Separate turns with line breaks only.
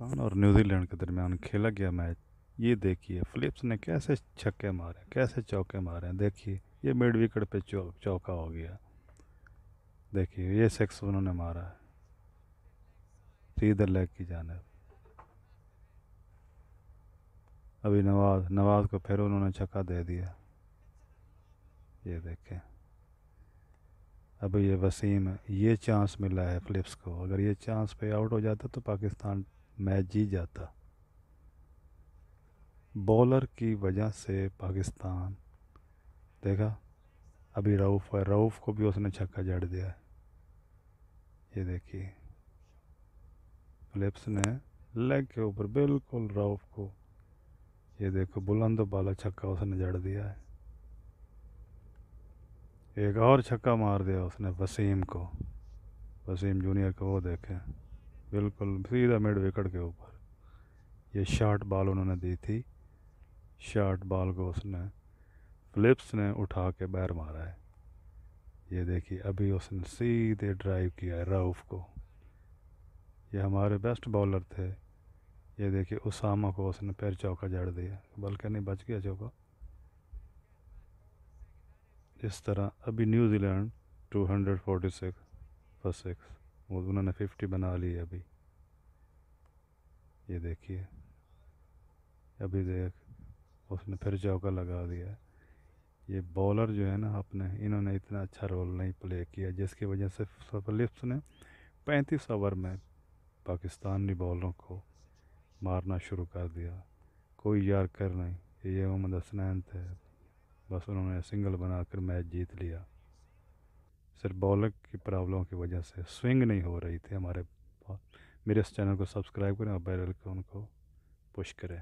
पाकिस्तान और न्यूजीलैंड के दरमियान खेला गया मैच ये देखिए फिलिप्स ने कैसे छक्के मारे कैसे चौके मारे हैं देखिए ये मिड विकेट पे चौ, चौका हो गया देखिए ये सिक्स उन्होंने मारा है सीधर लेग की जाने अभी नवाज नवाज को फिर उन्होंने छक्का दे दिया ये देखें अभी ये वसीम ये चांस मिला है फिलिप्स को अगर ये चांस पे आउट हो जाता तो पाकिस्तान मैच जी जाता बॉलर की वजह से पाकिस्तान देखा अभी रऊफ़ है रऊफ़ को भी उसने छक्का जड़ दिया है ये देखिए फिलिप्स ने लेग के ऊपर बिल्कुल रऊफ़ को ये देखो बुलंद बाला छक्का उसने जड़ दिया है एक और छक्का मार दिया उसने वसीम को वसीम जूनियर को वो देखें बिल्कुल सीधा मिड विकेट के ऊपर ये शार्ट बॉल उन्होंने दी थी शार्ट बॉल को उसने फिलिप्स ने उठा के बैर मारा है ये देखिए अभी उसने सीधे ड्राइव किया है राउफ को ये हमारे बेस्ट बॉलर थे ये देखिए उसामा को उसने पैर चौका जड़ दिया बल्कि नहीं बच गया चौका इस तरह अभी New Zealand two hundred forty six first six वो उन्होंने फिफ्टी बना ली अभी ये देखिए अभी देख उसने फिर चौका लगा दिया ये बॉलर जो है ना अपने इन्होंने इतना अच्छा रोल नहीं प्ले किया जिसकी वजह से फिलिप्स ने पैंतीस ओवर में पाकिस्तानी बॉलरों को मारना शुरू कर दिया कोई यार कर नहीं ये मोहम्मद हसनैन थे बस उन्होंने सिंगल बनाकर मैच जीत लिया सिर्फ बॉलर की प्रॉब्लम की वजह से स्विंग नहीं हो रही थी हमारे मेरे इस चैनल को सब्सक्राइब करें और बैरल आइकन को पुश करें